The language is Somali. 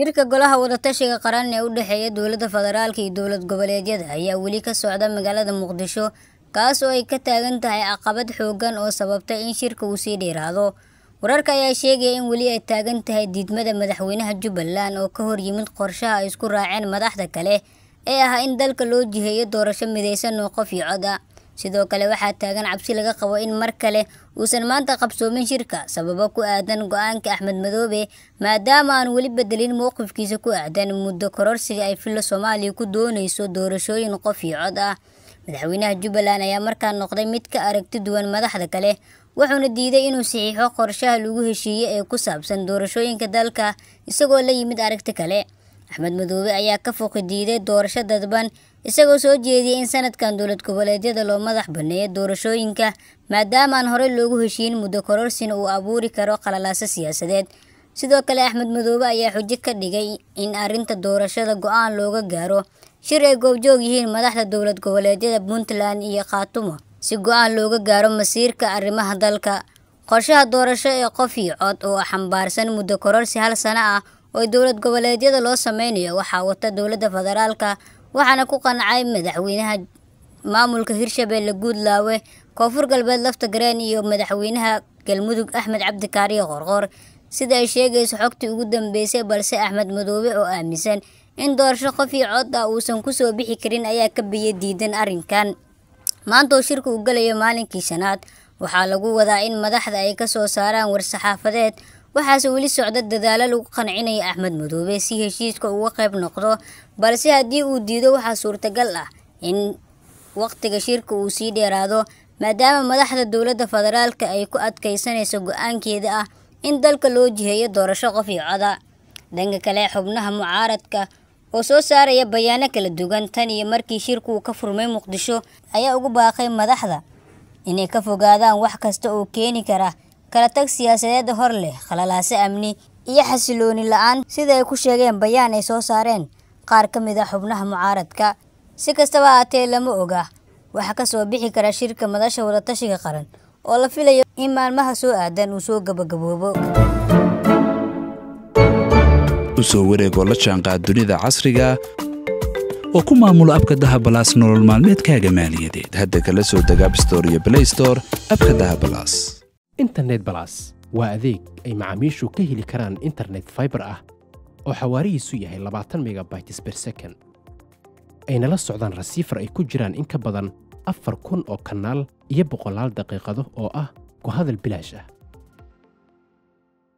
shirka golaha wadatashiga qaran ee u dhexeeya dowladda federaalka iyo dowlad goboleedyada ayaa weli ka socda magaalada muqdisho kaas oo ay ka taagan tahay caqabad xooggan oo sababtay in shirka uu sii dheeraado wararka ayaa sheegaya in weli ay taagan tahay diidmada madaxweynaha jubbaland oo ka hor yimid qorshaha ay isku raaceen madaxda kale ee ahaa in dalka loo jiheeyo doorasho midaysan oo qof iyo cod a ah sidoo kale waxaa taagan cabsi laga qabo in mar kale uusan maanta qabsoomin shirka sababo ku aadan go-aanka axmed madoobe maadaama aan weli bedelin mowqifkiisa ku aadan muddo kororsiga ay filla soomaaliya ku doonayso doorashooyin qof iyo cod ah madaxweynaha jubbaland ayaa markaa noqday mid ka aragti duwan madaxda kale wuxuuna diiday inuu saxiixo qorshaha lagu heshiiye ee ku saabsan doorashooyinka dalka isagoo la yimid aragti kale axmed madoobe ayaa ka foqi diiday doorasho dadban isagoo soo jeediyay in sanadkan dowlad goboleedyada loo madax banneeyo doorashooyinka maadaama horey loogu heshiyin muddo kororsina uu abuuri karo qalalaaso siyaasadeed sidoo kale axmed madoobe ayaa xujo ka dhigay in arrinta doorashada go-aan looga gaaro shir ay goobjoog yihiin madaxda dowlad goboleedyada puntland iyo khaatumo si go-aan looga gaaro masiirka arrimaha dalka qorshaha doorasho ee qof cod oo xambaarsan muddo kororsi hal sano ah oo dowlad goboleedyada loo sameynayo waxaa wata dowladda federaalka waxaana ku qancay madaxweynaha maamulka hirshabeelle guudlaawe koonfur galbeed lafta gareen iyo madaxweynaha galmudug axmed cabdikaariyo qorqor sida ay sheegayso xogtii ugu dambeysay balse axmed madoobe oo aaminsan in doorasho qof iyo cod ah uusan ku soo bixi karin ayaa ka biya diidan arrinkan maantaoo shirka uu galayo maalinkii shanaad waxaa lagu wadaa in madaxda ay ka soo saaraan war saxaafadeed waxaase weli socda dadaalo lagu qancinaya axmed madoobe si heshiiska uga qayb noqdo balse haddii uu diido waxaa suurtagal ah in waqtiga shirka uu sii dheeraado maadaama madaxda dowladda federaalka ay ku adkaysanayso go-aankeeda ah in dalka loo jiheeyo doorasho qof iyo coda dhanka kale xubnaha mucaaradka oo soo saaraya bayaano kala dugan tan iyo markii shirkuuu ka furmay muqdisho ayaa ugu baaqay madaxda inay ka fogaadaan wax kasta oo keeni kara kala tag siyaasadeed hor leh khalalaase amni iyo xasilooni la-aan sida ay ku sheegeen bayaan ay soo saareen qaar ka mid a ah xubnaha mucaaradka si kastaba haatee lama oga waxaa ka soo bixi kara shirka madasha wadatashiga qaran oo la filayo in maalmaha soo aadan uu soo gabagaboobo usoo wareegoo la jaanqaad dunida casriga ah oo ku maamulo abka dahabalaas nolol maalmeedkaaga maaliyadeed hadda kala soo deg abstor iyo blaystor abka dahabalaas internet balas waa adeeg ay macaamiishu ka heli karaan internet fiber ah oo xawaarihiisu yahay labaatan megabytes ber second aynala socdaan rasiifar ay ku jiraan in ka badan afar kun oo kanaal iyo boqolaal daqiiqado oo ah ku hadal bilaash ah